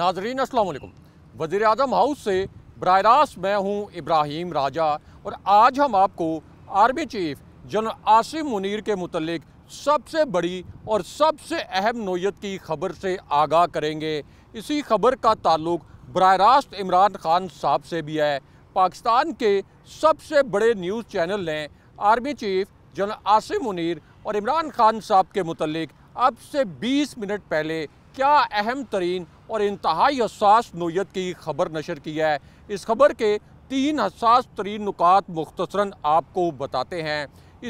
नाजरीन असलकुम वज़ी अजम हाउस से बर रास्त मैं हूँ इब्राहिम राजा और आज हम आपको army chief general Asim Munir के मतलब सबसे बड़ी और सबसे अहम नोयत की खबर से आगाह करेंगे इसी खबर का ताल्लुक बरह रास्त इमरान खान साहब से भी है पाकिस्तान के सबसे बड़े न्यूज़ चैनल ने army chief general Asim Munir और इमरान खान साहब के मतलब अब से 20 मिनट पहले क्या अहम तरीन और इंतहाई हसास नोयत की खबर नशर की है इस खबर के तीन हसास तरीन नुकात मुख्तसरा आपको बताते हैं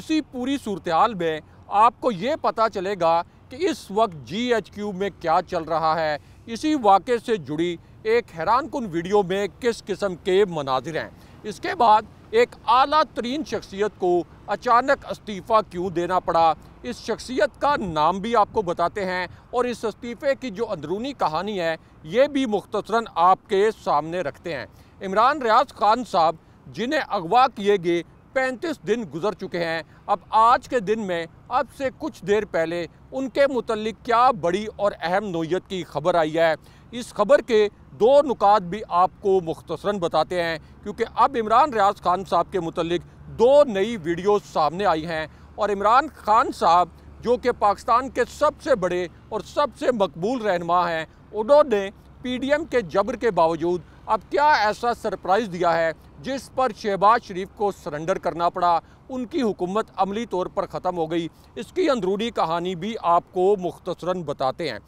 इसी पूरी सूरत हाल में आपको ये पता चलेगा कि इस वक्त जी एच क्यू में क्या चल रहा है इसी वाक़े से जुड़ी एक हैरान कन वीडियो में किस किस्म के मनाजिर हैं इसके बाद एक अली तरीन शख्सियत को अचानक इस्तीफ़ा क्यों देना पड़ा इस शख्सियत का नाम भी आपको बताते हैं और इस इस्तीफ़े की जो अंदरूनी कहानी है ये भी मुख्तसरा आपके सामने रखते हैं इमरान रियाज खान साहब जिन्हें अगवा किए गए पैंतीस दिन गुजर चुके हैं अब आज के दिन में अब से कुछ देर पहले उनके मतलब क्या बड़ी और अहम नोयत की खबर आई है इस खबर के दो नुकात भी आपको मुख्तरा बताते हैं क्योंकि अब इमरान रियाज खान साहब के मतलब दो नई वीडियो सामने आई हैं और इमरान खान साहब जो कि पाकिस्तान के सबसे बड़े और सबसे मकबूल रहनमा हैं उन्होंने पीडीएम के जबर के बावजूद अब क्या ऐसा सरप्राइज़ दिया है जिस पर शहबाज शरीफ को सरेंडर करना पड़ा उनकी हुकूमत अमली तौर पर ख़त्म हो गई इसकी अंदरूनी कहानी भी आपको मुख्तसरन बताते हैं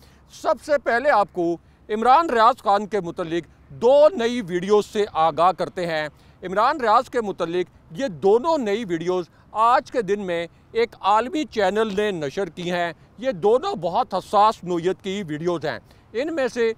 सबसे पहले आपको इमरान रियाज खान के मतलब दो नई वीडियो से आगाह करते हैं इमरान रियाज के मुतलिक ये दोनों नई वीडियोस आज के दिन में एक आलमी चैनल ने नशर की हैं ये दोनों बहुत हसास नोयत की वीडियोज़ हैं इनमें से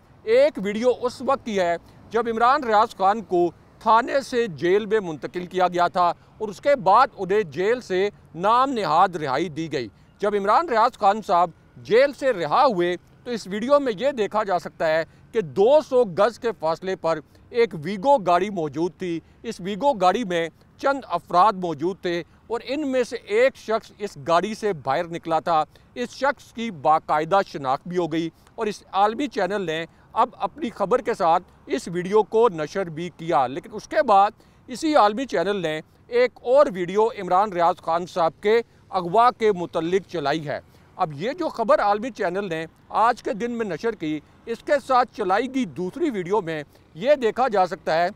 एक वीडियो उस वक्त की है जब इमरान रियाज खान को थाने से जेल में मुंतकिल किया गया था और उसके बाद उन्हें जेल से नाम नहाद रिहाई दी गई जब इमरान रियाज खान साहब जेल से रिहा हुए तो इस वीडियो में ये देखा जा सकता है कि 200 गज़ के फासले पर एक वीगो गाड़ी मौजूद थी इस वीगो गाड़ी में चंद अफराद मौजूद थे और इनमें से एक शख्स इस गाड़ी से बाहर निकला था इस शख्स की बाकायदा शनाख्त भी हो गई और इस आलमी चैनल ने अब अपनी खबर के साथ इस वीडियो को नशर भी किया लेकिन उसके बाद इसी आलमी चैनल ने एक और वीडियो इमरान रियाज खान साहब के अगवा के मुतल चलाई है अब ये जो खबर आलमी चैनल ने आज के दिन में नशर की इसके साथ चलाई गई दूसरी वीडियो में ये देखा जा सकता है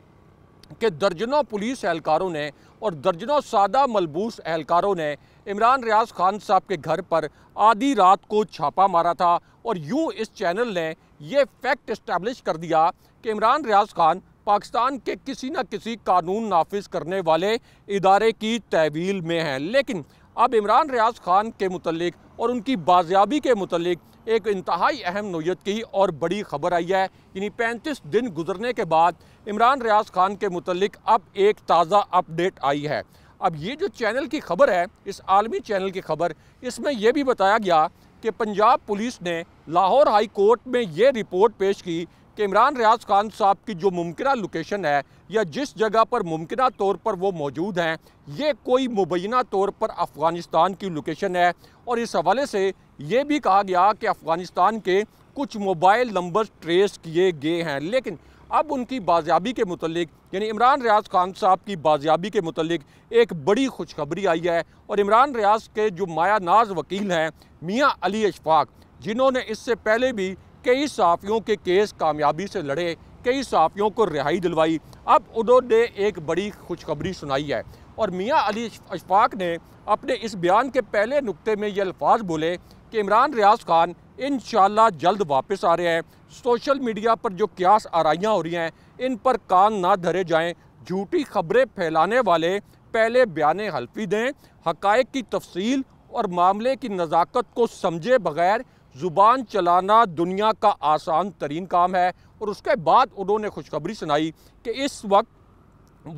कि दर्जनों पुलिस एहलकारों ने और दर्जनों सादा मलबूस एहलकारों ने इमरान रियाज खान साहब के घर पर आधी रात को छापा मारा था और यूं इस चैनल ने ये फैक्ट इस्टेब्लिश कर दिया कि इमरान रियाज खान पाकिस्तान के किसी न किसी कानून नाफिज करने वाले इदारे की तहवील में हैं लेकिन अब इमरान रियाज खान के मतलब और उनकी बाजियाबी के मतलब एक इंतहाई अहम नोयत की और बड़ी खबर आई है यानी पैंतीस दिन गुजरने के बाद इमरान रियाज खान के मतलब अब एक ताज़ा अपडेट आई है अब ये जो चैनल की खबर है इस आलमी चैनल की खबर इसमें यह भी बताया गया कि पंजाब पुलिस ने लाहौर हाई कोर्ट में ये रिपोर्ट पेश की कि इमरान रियाज खान साहब की जो मुमकिन लोकेशन है या जिस जगह पर मुमकिन तौर पर वो मौजूद हैं ये कोई मुबैना तौर पर अफ़गानिस्तान की लोकेशन है और इस हवाले से ये भी कहा गया कि अफ़गानिस्तान के कुछ मोबाइल नंबर ट्रेस किए गए हैं लेकिन अब उनकी बाजियाबी के मतलब यानी इमरान रियाज खान साहब की बाजियाबी के मतलब एक बड़ी खुशखबरी आई है और इमरान रियाज के जो माया नाज वकील हैं मियाँ अली अशफाक जिन्होंने इससे पहले भी कई सहाफ़ियों के केस कामयाबी से लड़े कई सहाफ़ियों को रिहाई दिलवाई अब उन्होंने एक बड़ी खुशखबरी सुनाई है और मियाँ अली अशफाक ने अपने इस बयान के पहले नुक्ते में ये अल्फाज बोले कि इमरान रियाज खान इन जल्द वापस आ रहे हैं सोशल मीडिया पर जो क्यास आरइयाँ हो रही हैं इन पर कान ना धरे जाएँ झूठी खबरें फैलाने वाले पहले बयान हल्फी दें हक़ की तफसील और मामले की नज़ाकत को समझे बगैर ज़ुबान चलाना दुनिया का आसान तरीन काम है और उसके बाद उन्होंने खुशखबरी सुनाई कि इस वक्त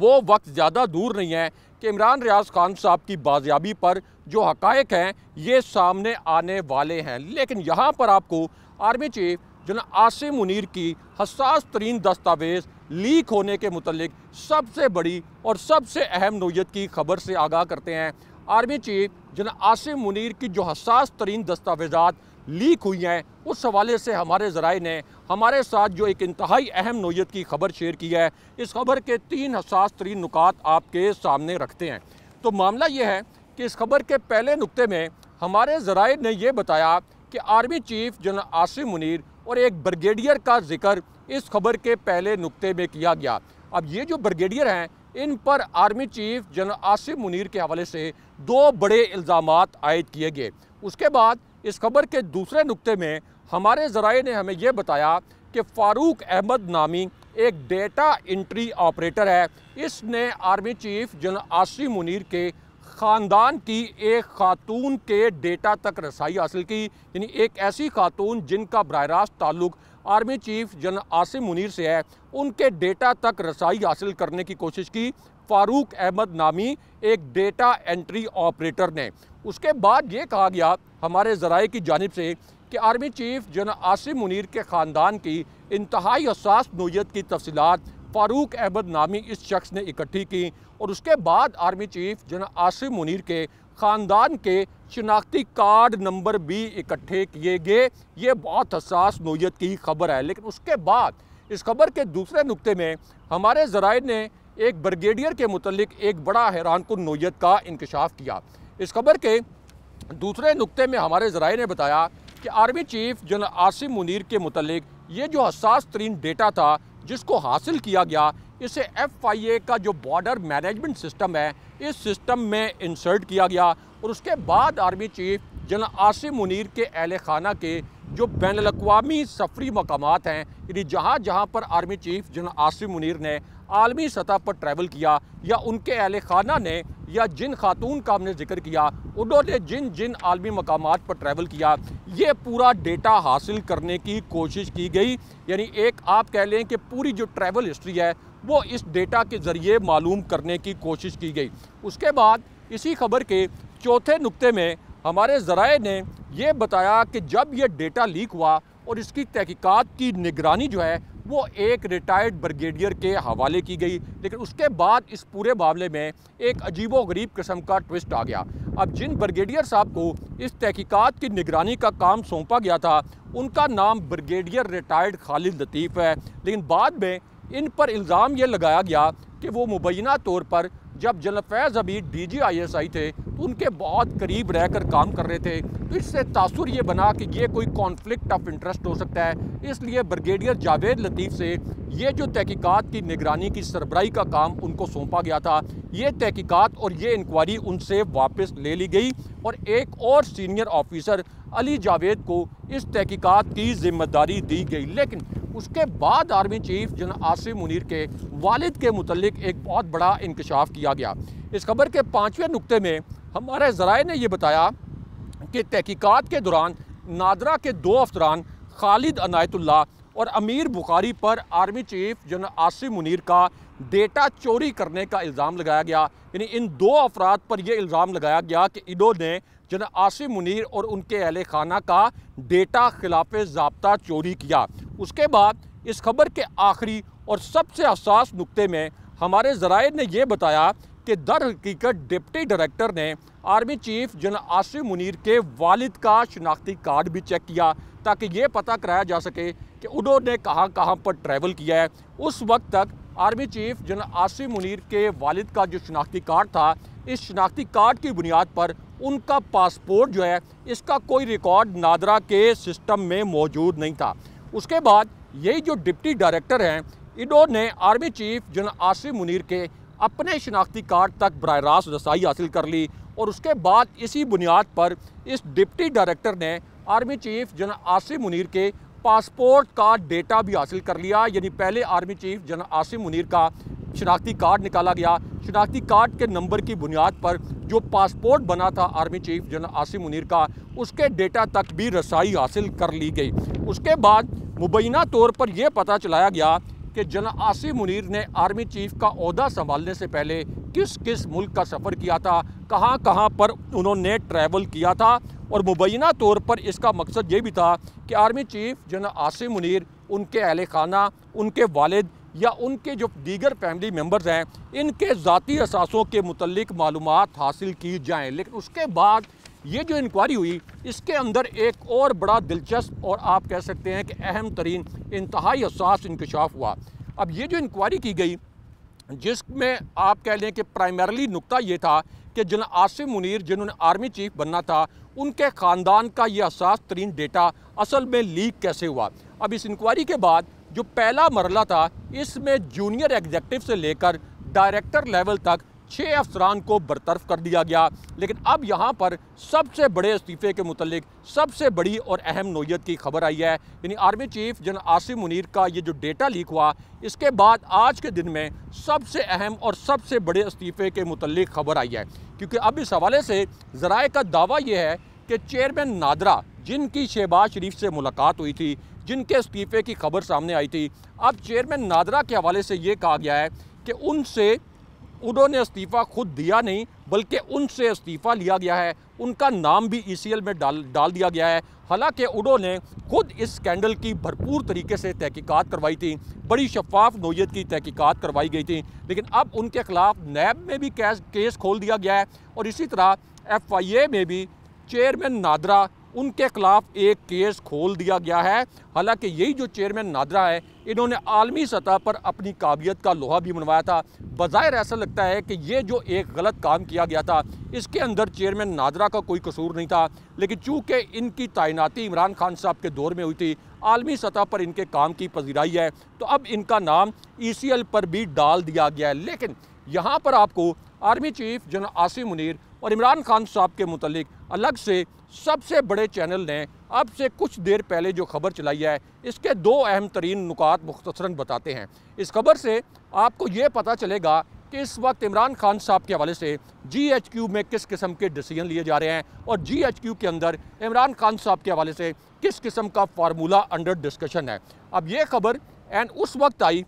वो वक्त ज़्यादा दूर नहीं है कि इमरान रियाज खान साहब की बाजियाबी पर जो हक हैं ये सामने आने वाले हैं लेकिन यहाँ पर आपको आर्मी चीफ जना आसिम मुनीर की हसास तरीन दस्तावेज़ लीक होने के मतलब सबसे बड़ी और सबसे अहम नोयत की खबर से आगाह करते हैं आर्मी चीफ जना आसिम मुनीर की जो हसास तरीन दस्तावेजा लीक हुई हैं उस हवाले से हमारे जरा ने हमारे साथ जो एक इंतहाई अहम नोयत की खबर शेयर की है इस खबर के तीन हसास तरीन नुकात आपके सामने रखते हैं तो मामला ये है कि इस खबर के पहले नुकते में हमारे जरा ने यह बताया कि army chief general Asim Munir और एक ब्रिगेडियर का जिक्र इस खबर के पहले नुकते में किया गया अब ये जो ब्रिगेडियर हैं इन पर army chief general Asim Munir के हवाले से दो बड़े इल्ज़ाम आयद किए गए उसके बाद इस खबर के दूसरे नुक्ते में हमारे ज़राए ने हमें यह बताया कि फ़ारूक अहमद नामी एक डेटा इंट्री ऑपरेटर है इसने आर्मी चीफ जन आशी मुनीर के ख़ानदान की एक खातून के डेटा तक रसाई हासिल की यानी एक ऐसी खातून जिनका बरह रास्त ताल्लुक़ आर्मी चीफ जन आसिम मुनीर से है उनके डेटा तक रसाई हासिल करने की कोशिश की फारूक अहमद नामी एक डेटा एंट्री ऑपरेटर ने उसके बाद ये कहा गया हमारे ज़राए की जानब से कि आर्मी चीफ जन आसिम मुनीर के ख़ानदान की इंतहाई हसास नोयत की तफसीत फ़ारूक अहमद नामी इस शख्स ने इकट्ठी की और उसके बाद आर्मी चीफ जन आसिम मुनीर के ख़ानदान के शनाख्ती कार्ड नंबर भी इकट्ठे किए गए ये बहुत हसास नोयत की खबर है लेकिन उसके बाद इस खबर के दूसरे नुक्ते में हमारे ज़राए ने एक ब्रिगेडियर के मुतलिक एक बड़ा हैरान कन नोयत का इंकशाफ किया इस खबर के दूसरे नुकते में हमारे ज़राए ने बताया कि army chief general Asim Munir के मुतलिक ये जो हसास तरीन डेटा था जिसको हासिल किया गया इसे एफ आई ए का जो बॉर्डर मैनेजमेंट सिस्टम है इस सिस्टम में इंसर्ट किया गया और उसके बाद army chief general Asim Munir के अहल खाना के जो बैन अवी सफरी मकाम हैं यानी जहाँ जहाँ पर army chief general Asim Munir ने आलमी सतह पर ट्रैवल किया या उनके अहल खाना ने या जिन खातून का हमने जिक्र किया उन्होंने जिन जिन आलमी मकाम पर ट्रैवल किया ये पूरा डेटा हासिल करने की कोशिश की गई यानी एक आप कह लें कि पूरी जो ट्रैवल हिस्ट्री है वो इस डेटा के ज़रिए मालूम करने की कोशिश की गई उसके बाद इसी खबर के चौथे नुक्ते में हमारे ज़राए ने यह बताया कि जब यह डेटा लीक हुआ और इसकी तहकीकात की निगरानी जो है वो एक रिटायर्ड ब्रिगेडियर के हवाले की गई लेकिन उसके बाद इस पूरे मामले में एक अजीबो गरीब किस्म का ट्विस्ट आ गया अब जिन ब्रिगेडियर साहब को इस तहकीकात की निगरानी का काम सौंपा गया था उनका नाम ब्रिगेडियर रिटायर्ड खालिद लतीफ़ है लेकिन बाद में इन पर इल्ज़ाम ये लगाया गया कि वो मुबैना तौर पर जब जनफैज़ अभी D G I S I थे तो उनके बहुत करीब रहकर काम कर रहे थे तो इससे तासुर ये बना कि ये कोई कॉन्फ्लिक्ट ऑफ इंटरेस्ट हो सकता है इसलिए ब्रिगेडियर जावेद लतीफ़ से ये जो तहकीक़ात की निगरानी की सरबराही का काम उनको सौंपा गया था ये तहकीक़ात और ये इंक्वायरी उनसे वापस ले ली गई और एक और सीनियर ऑफिसर अली जावेद को इस तहकीक़ात की जिम्मेदारी दी गई लेकिन उसके बाद आर्मी चीफ जन आसिफ मुनीर के वालिद के मतलब एक बहुत बड़ा इंकशाफ किया गया इस खबर के पाँचवें नुकते में हमारे ज़राए ने यह बताया कि तहकीक़ात के दौरान नादरा के दो अफसरान खालिद अनायतुल्ला और अमीर बुखारी पर आर्मी चीफ जन आसिफ मुनीर का डेटा चोरी करने का इल्ज़ाम लगाया गया यानी इन दो अफराद पर यह इल्ज़ाम लगाया गया कि ने जन आसिम मुनीर और उनके अहल खाना का डेटा खिलाफ जबता चोरी किया उसके बाद इस खबर के आखिरी और सबसे हसास नुकते में हमारे जराये ने यह बताया कि दर हकीकत डिप्टी डायरेक्टर ने आर्मी चीफ जन आसिफ मुनीर के वालिद का शनाख्ती कार्ड भी चेक किया ताकि ये पता कराया जा सके कि उन्होंने कहाँ कहाँ पर ट्रैवल किया है उस वक्त तक आर्मी चीफ जन आसिफ मुनीर के वालिद का जो शनाख्ती कार्ड था इस शनाख्ती कार्ड की बुनियाद पर उनका पासपोर्ट जो है इसका कोई रिकॉर्ड नादरा के सिस्टम में मौजूद नहीं था उसके बाद यही जो डिप्टी डायरेक्टर हैं इडो ने आर्मी चीफ जन आसिफ मुनीर के अपने शनाख्ती कार्ड तक बर रास्त रसाई हासिल कर ली और उसके बाद इसी बुनियाद पर इस डिप्टी डायरेक्टर ने आर्मी चीफ जन आसिफ मुनीर के पासपोर्ट का डेटा भी हासिल कर लिया यानी पहले आर्मी चीफ जन आसिफ मुनीर का शनाख्ती कार्ड निकाला गया शनाख्ती कार्ड के नंबर की बुनियाद पर जो पासपोर्ट बना था army chief general Asim Munir का उसके डेटा तक भी रसाई हासिल कर ली गई उसके बाद मुबैना तौर पर यह पता चलाया गया कि जनरल आसिम मुनीर ने आर्मी चीफ का अहदा संभालने से पहले किस किस मुल्क का सफ़र किया था कहाँ कहाँ पर उन्होंने ट्रैवल किया था और मुबैना तौर पर इसका मकसद ये भी था कि army chief general Asim Munir उनके अहल खाना उनके वालद या उनके जो दीगर फैमिली मेम्बर्स हैं इनके ज़ाती असासों के मतलब मालूम हासिल की जाएँ लेकिन उसके बाद ये जो इंक्वायरी हुई इसके अंदर एक और बड़ा दिलचस्प और आप कह सकते हैं कि अहम तरीन इंतहाई असास इंकशाफ हुआ अब ये जो इंक्वायरी की गई जिसमें आप कह लें कि प्राइमरली नुकता ये था कि जन आसिम मुनीर जिन्होंने आर्मी चीफ बनना था उनके ख़ानदान का ये असास तरीन डेटा असल में लीक कैसे हुआ अब इस इंक्वायरी के बाद जो पहला मरला था इसमें जूनियर एग्जेक्टिव से लेकर डायरेक्टर लेवल तक छः अफसरान को बरतरफ कर दिया गया लेकिन अब यहाँ पर सबसे बड़े इस्तीफ़े के मतलब सबसे बड़ी और अहम नोयत की खबर आई है यानी आर्मी चीफ जन आसिम मुनीर का ये जो डेटा लीक हुआ इसके बाद आज के दिन में सबसे अहम और सबसे बड़े इस्तीफ़े के मतलब खबर आई है क्योंकि अब इस हवाले से ज़राए का दावा यह है कि चेयरमैन नादरा जिनकी शहबाज शरीफ से मुलाकात हुई थी जिनके इस्तीफे की खबर सामने आई थी अब चेयरमैन नादरा के हवाले से ये कहा गया है कि उनसे उन्होंने इस्तीफ़ा खुद दिया नहीं बल्कि उनसे इस्तीफ़ा लिया गया है उनका नाम भी ई e में डाल डाल दिया गया है हालांकि उन्होंने खुद इस स्कैंडल की भरपूर तरीके से तहकीकात करवाई थी बड़ी शफाफ नोयत की तहकीकात करवाई गई थी लेकिन अब उनके ख़िलाफ़ नैब में भी कैस केस खोल दिया गया है और इसी तरह एफ आई ए में भी चेयरमैन नादरा उनके खिलाफ एक केस खोल दिया गया है हालांकि यही जो चेयरमैन नादरा है इन्होंने आलमी सतह पर अपनी काबिलियत का लोहा भी मनवाया था बज़ाहिर ऐसा लगता है कि ये जो एक गलत काम किया गया था इसके अंदर चेयरमैन नादरा का कोई कसूर नहीं था लेकिन चूँकि इनकी तैनाती इमरान खान साहब के दौर में हुई थी आलमी सतह पर इनके काम की पजीराई है तो अब इनका नाम ई सी एल पर भी डाल दिया गया है लेकिन यहाँ पर आपको army chief general Asim Munir और इमरान खान साहब के मतलब अलग से सबसे बड़े चैनल ने अब से कुछ देर पहले जो खबर चलाई है इसके दो अहम तरीन नुकात मुख्तसरा बताते हैं इस खबर से आपको ये पता चलेगा कि इस वक्त इमरान खान साहब के हवाले से जी एच क्यू में किस किस्म के डिसीजन लिए जा रहे हैं और जी एच क्यू के अंदर इमरान खान साहब के हवाले से किस किस्म का फार्मूला अंडर डिस्कशन है अब ये खबर एंड उस वक्त आई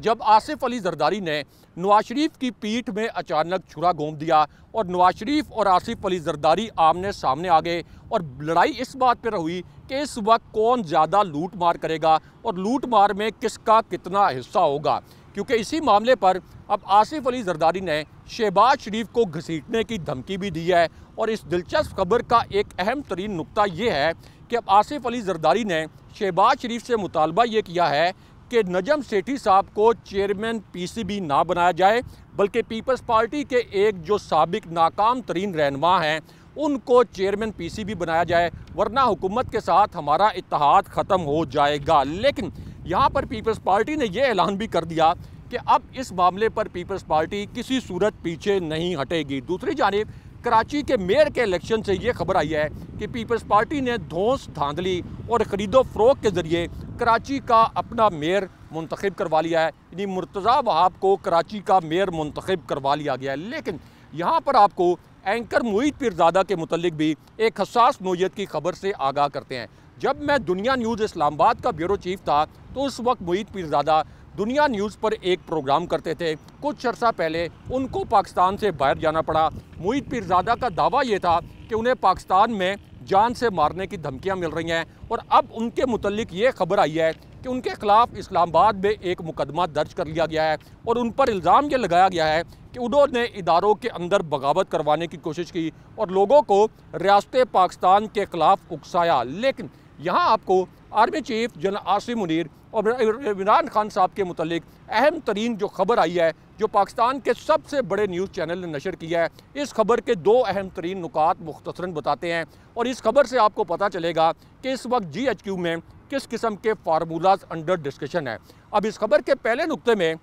जब आसिफ अली जरदारी ने नवाज शरीफ की पीठ में अचानक छुरा घोंप दिया और नवाज शरीफ और आसिफ अली जरदारी आमने सामने आ गए और लड़ाई इस बात पर हुई कि इस वक्त कौन ज़्यादा लूट मार करेगा और लूट मार में किसका कितना हिस्सा होगा क्योंकि इसी मामले पर अब आसिफ अली जरदारी ने शहबाज शरीफ को घसीटने की धमकी भी दी है और इस दिलचस्प खबर का एक अहम तरीन नुकता यह है कि अब आसिफ अली जरदारी ने शहबाज शरीफ से मुतालबा ये किया है कि नजम सेठी साहब को चेयरमैन पीसीबी ना बनाया जाए बल्कि पीपल्स पार्टी के एक जो सबक नाकाम तरीन रहनमा हैं उनको चेयरमैन पीसीबी बनाया जाए वरना हुकूमत के साथ हमारा इतिहाद ख़त्म हो जाएगा लेकिन यहाँ पर पीपल्स पार्टी ने यह ऐलान भी कर दिया कि अब इस मामले पर पीपल्स पार्टी किसी सूरत पीछे नहीं हटेगी दूसरी जानब कराची के मेयर के इलेक्शन से ये खबर आई है कि पीपल्स पार्टी ने धोस धांधली और ख़रीदो फरोख के ज़रिए कराची का अपना मेयर मुंतखब करवा लिया है यानी मुर्तज़ा वहाब को कराची का मेयर मुंतखब करवा लिया गया है लेकिन यहाँ पर आपको एंकर मोहित पीरजादा के मतलब भी एक हसास नोयत की खबर से आगाह करते हैं जब मैं दुनिया न्यूज़ इस्लामाबाद का ब्यूरो चीफ था तो उस वक्त मोहित पीरजादा दुनिया न्यूज़ पर एक प्रोग्राम करते थे कुछ अर्सा पहले उनको पाकिस्तान से बाहर जाना पड़ा मोहित पीरजादा का दावा ये था कि उन्हें पाकिस्तान में जान से मारने की धमकियाँ मिल रही हैं और अब उनके मतलब ये खबर आई है कि उनके खिलाफ इस्लामाबाद में एक मुकदमा दर्ज कर लिया गया है और उन पर इल्ज़ाम ये लगाया गया है कि उन्होंने इदारों के अंदर बगावत करवाने की कोशिश की और लोगों को रियासत पाकिस्तान के ख़िलाफ़ उकसाया लेकिन यहाँ आपको army chief general Asim Munir और इमरान खान साहब के मतलब अहम तरीन जो खबर आई है जो पाकिस्तान के सबसे बड़े न्यूज़ चैनल ने नशर किया है इस खबर के दो अहम तरीन नुकात मुख्तसरा बताते हैं और इस खबर से आपको पता चलेगा कि इस वक्त जी एच क्यू में किस किस्म के फार्मूलाज अंडर डिस्कशन है अब इस खबर के पहले नुकते में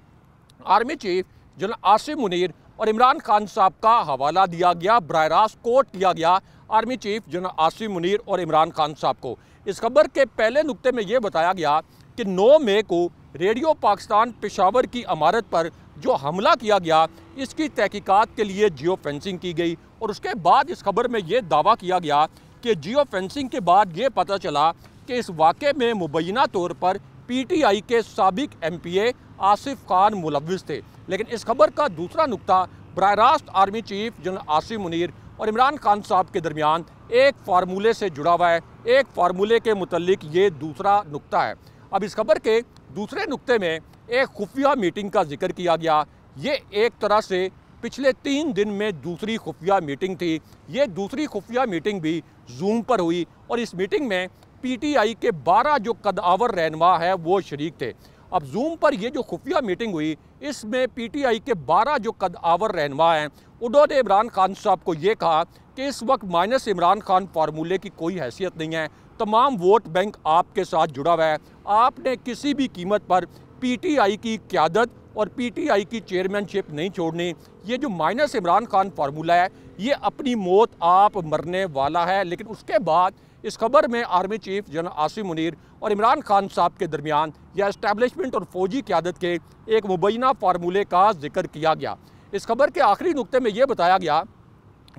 army chief general Asim Munir और इमरान खान साहब का हवाला दिया गया बरह रास्त कोट किया गया army chief general Asim Munir और इमरान खान साहब को इस खबर के पहले नुक्ते में ये बताया गया कि 9 मई को रेडियो पाकिस्तान पेशावर की अमारत पर जो हमला किया गया इसकी तहकीकत के लिए जियो फेंसिंग की गई और उसके बाद इस खबर में ये दावा किया गया कि जियो फेंसिंग के बाद ये पता चला कि इस वाक़े में मुबैना तौर पर पीटीआई के सबक ए आसिफ खान मुलविस थे लेकिन इस खबर का दूसरा नुकता बर रास्त army chief general Asif Munir और इमरान खान साहब के दरमियान एक फार्मूले से जुड़ा हुआ है एक फार्मूले के मतलब ये दूसरा नुकता है अब इस खबर के दूसरे नुकते में एक खुफिया मीटिंग का जिक्र किया गया ये एक तरह से पिछले तीन दिन में दूसरी खुफिया मीटिंग थी ये दूसरी खुफिया मीटिंग भी जूम पर हुई और इस मीटिंग में पीटीआई के 12 जो कदावर रहनमा है वो शरीक थे अब जूम पर ये जो खुफिया मीटिंग हुई इसमें पीटीआई के 12 जो कदावर रहनमा हैं उन्होंने इमरान खान साहब को ये कहा कि इस वक्त माइनस इमरान खान फार्मूले की कोई हैसियत नहीं है तमाम वोट बैंक आपके साथ जुड़ा हुआ है आपने किसी भी कीमत पर पीटीआई की क्यादत और पीटीआई की चेयरमैनशिप नहीं छोड़नी ये जो माइनस इमरान खान फार्मूला है ये अपनी मौत आप मरने वाला है लेकिन उसके बाद इस खबर में army chief general Asim Munir और इमरान खान साहब के दरमियान या इस्टेबलिशमेंट और फौजी क्यादत के एक मुबैना फार्मूले का जिक्र किया गया इस खबर के आखिरी नुक्ते में ये बताया गया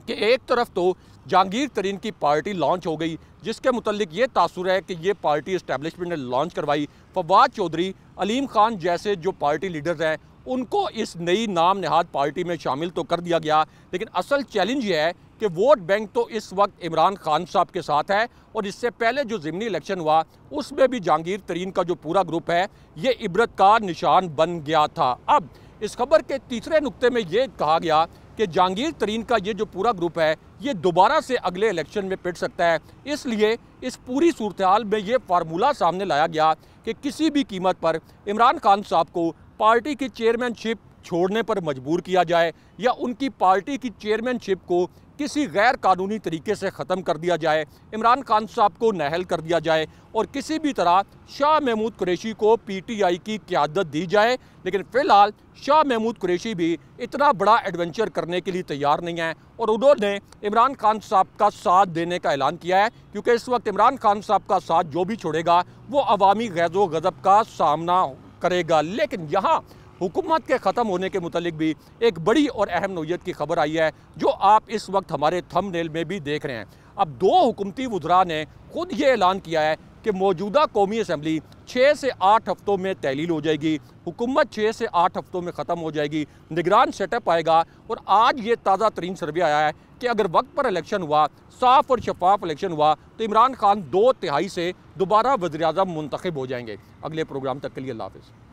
कि एक तरफ तो जहांगीर तरीन की पार्टी लॉन्च हो गई जिसके मतलब ये तासुर है कि ये पार्टी इस्टेबलिशमेंट ने लॉन्च करवाई फवाद चौधरी अलीम खान जैसे जो पार्टी लीडर्स हैं उनको इस नई नाम नहाद पार्टी में शामिल तो कर दिया गया लेकिन असल चैलेंज यह है कि वोट बैंक तो इस वक्त इमरान खान साहब के साथ है और इससे पहले जो ज़मनी इलेक्शन हुआ उसमें भी जहांगीर तरीन का जो पूरा ग्रुप है ये इबरत का निशान बन गया था अब इस खबर के तीसरे नुक्ते में ये कहा गया कि जहांगीर तरीन का ये जो पूरा ग्रुप है ये दोबारा से अगले इलेक्शन में पिट सकता है इसलिए इस पूरी सूरत हाल में ये फार्मूला सामने लाया गया कि किसी भी कीमत पर इमरान खान साहब को पार्टी की चेयरमैनशिप छोड़ने पर मजबूर किया जाए या उनकी पार्टी की चेयरमैनशिप को किसी गैर कानूनी तरीके से ख़त्म कर दिया जाए इमरान खान साहब को नहल कर दिया जाए और किसी भी तरह शाह महमूद कुरेशी को पीटीआई की क्यादत दी जाए लेकिन फ़िलहाल शाह महमूद कुरेशी भी इतना बड़ा एडवेंचर करने के लिए तैयार नहीं है और उन्होंने इमरान खान साहब का साथ देने का ऐलान किया है क्योंकि इस वक्त इमरान खान साहब का साथ जो भी छोड़ेगा वो अवामी गैज़ गज़ब का सामना करेगा लेकिन यहाँ हुकूमत के ख़त्म होने के मतलब भी एक बड़ी और अहम नोयत की खबर आई है जो आप इस वक्त हमारे नेल में भी देख रहे हैं अब दो हुकूमती वजरा ने खुद ये ऐलान किया है कि मौजूदा कौमी असम्बली छः से आठ हफ्तों में तहलील हो जाएगी हुकूमत छः से आठ हफ्तों में ख़त्म हो जाएगी निगरान सेटअप आएगा और आज ये ताज़ा तरीन सर्वे आया है कि अगर वक्त पर इलेक्शन हुआ साफ और शफाफ इलेक्शन हुआ तो इमरान खान दो तिहाई से दोबारा वजी अजम मंतखब हो जाएंगे अगले प्रोग्राम तक के लिए अल्लाह हाफ़